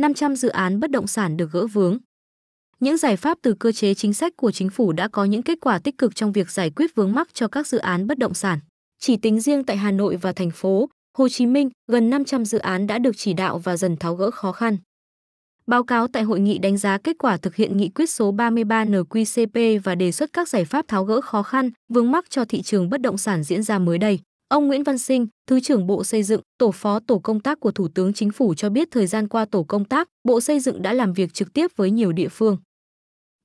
500 dự án bất động sản được gỡ vướng. Những giải pháp từ cơ chế chính sách của chính phủ đã có những kết quả tích cực trong việc giải quyết vướng mắc cho các dự án bất động sản. Chỉ tính riêng tại Hà Nội và thành phố Hồ Chí Minh, gần 500 dự án đã được chỉ đạo và dần tháo gỡ khó khăn. Báo cáo tại hội nghị đánh giá kết quả thực hiện nghị quyết số 33 NQCP và đề xuất các giải pháp tháo gỡ khó khăn, vướng mắc cho thị trường bất động sản diễn ra mới đây. Ông Nguyễn Văn Sinh, Thứ trưởng Bộ Xây dựng, tổ phó tổ công tác của Thủ tướng Chính phủ cho biết thời gian qua tổ công tác, Bộ Xây dựng đã làm việc trực tiếp với nhiều địa phương.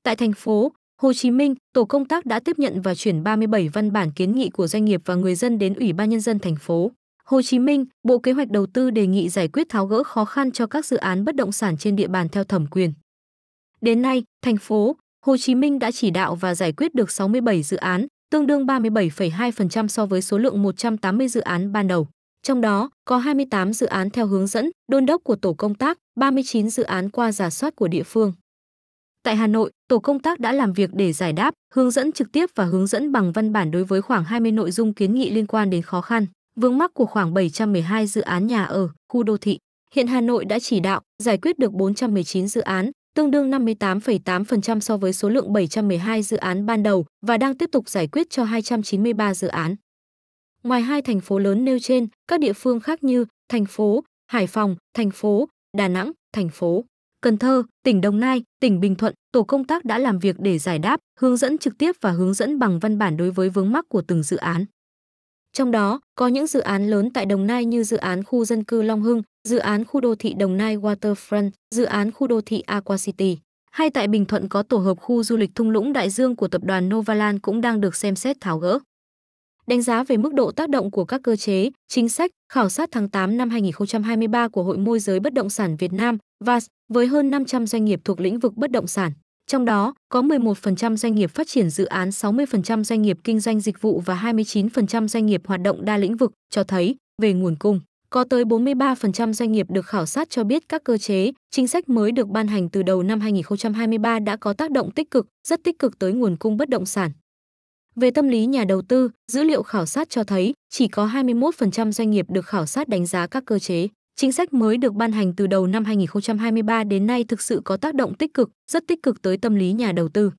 Tại thành phố Hồ Chí Minh, tổ công tác đã tiếp nhận và chuyển 37 văn bản kiến nghị của doanh nghiệp và người dân đến Ủy ban nhân dân thành phố. Hồ Chí Minh, Bộ Kế hoạch Đầu tư đề nghị giải quyết tháo gỡ khó khăn cho các dự án bất động sản trên địa bàn theo thẩm quyền. Đến nay, thành phố Hồ Chí Minh đã chỉ đạo và giải quyết được 67 dự án, tương đương 37,2% so với số lượng 180 dự án ban đầu. Trong đó, có 28 dự án theo hướng dẫn, đôn đốc của tổ công tác, 39 dự án qua giả soát của địa phương. Tại Hà Nội, tổ công tác đã làm việc để giải đáp, hướng dẫn trực tiếp và hướng dẫn bằng văn bản đối với khoảng 20 nội dung kiến nghị liên quan đến khó khăn, vướng mắc của khoảng 712 dự án nhà ở, khu đô thị. Hiện Hà Nội đã chỉ đạo giải quyết được 419 dự án, tương đương 58,8% so với số lượng 712 dự án ban đầu và đang tiếp tục giải quyết cho 293 dự án. Ngoài hai thành phố lớn nêu trên, các địa phương khác như thành phố Hải Phòng, thành phố Đà Nẵng, thành phố Cần Thơ, tỉnh Đồng Nai, tỉnh Bình Thuận, tổ công tác đã làm việc để giải đáp, hướng dẫn trực tiếp và hướng dẫn bằng văn bản đối với vướng mắc của từng dự án. Trong đó, có những dự án lớn tại Đồng Nai như dự án khu dân cư Long Hưng, dự án khu đô thị Đồng Nai Waterfront, dự án khu đô thị Aqua City. Hay tại Bình Thuận có tổ hợp khu du lịch thung lũng đại dương của tập đoàn Novaland cũng đang được xem xét tháo gỡ. Đánh giá về mức độ tác động của các cơ chế, chính sách, khảo sát tháng 8 năm 2023 của Hội môi giới bất động sản Việt Nam VAS với hơn 500 doanh nghiệp thuộc lĩnh vực bất động sản. Trong đó, có 11% doanh nghiệp phát triển dự án, 60% doanh nghiệp kinh doanh dịch vụ và 29% doanh nghiệp hoạt động đa lĩnh vực, cho thấy về nguồn cung. Có tới 43% doanh nghiệp được khảo sát cho biết các cơ chế, chính sách mới được ban hành từ đầu năm 2023 đã có tác động tích cực, rất tích cực tới nguồn cung bất động sản. Về tâm lý nhà đầu tư, dữ liệu khảo sát cho thấy chỉ có 21% doanh nghiệp được khảo sát đánh giá các cơ chế, chính sách mới được ban hành từ đầu năm 2023 đến nay thực sự có tác động tích cực, rất tích cực tới tâm lý nhà đầu tư.